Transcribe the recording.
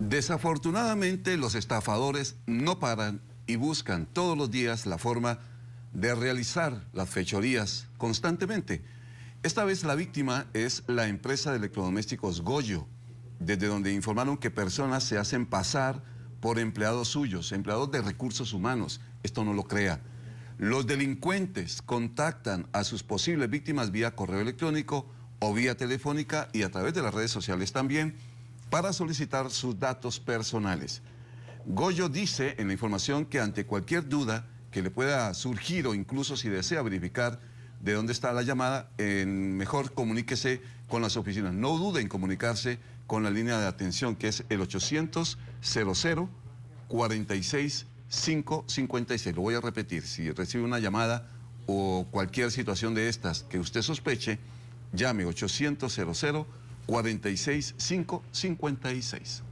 Desafortunadamente los estafadores no paran y buscan todos los días la forma de realizar las fechorías constantemente. Esta vez la víctima es la empresa de electrodomésticos Goyo, desde donde informaron que personas se hacen pasar por empleados suyos, empleados de recursos humanos. Esto no lo crea. Los delincuentes contactan a sus posibles víctimas vía correo electrónico o vía telefónica y a través de las redes sociales también para solicitar sus datos personales. Goyo dice en la información que ante cualquier duda que le pueda surgir o incluso si desea verificar de dónde está la llamada, en mejor comuníquese con las oficinas. No dude en comunicarse con la línea de atención que es el 800 00 46 556. Lo voy a repetir, si recibe una llamada o cualquier situación de estas que usted sospeche, llame 800 00 46 5 56.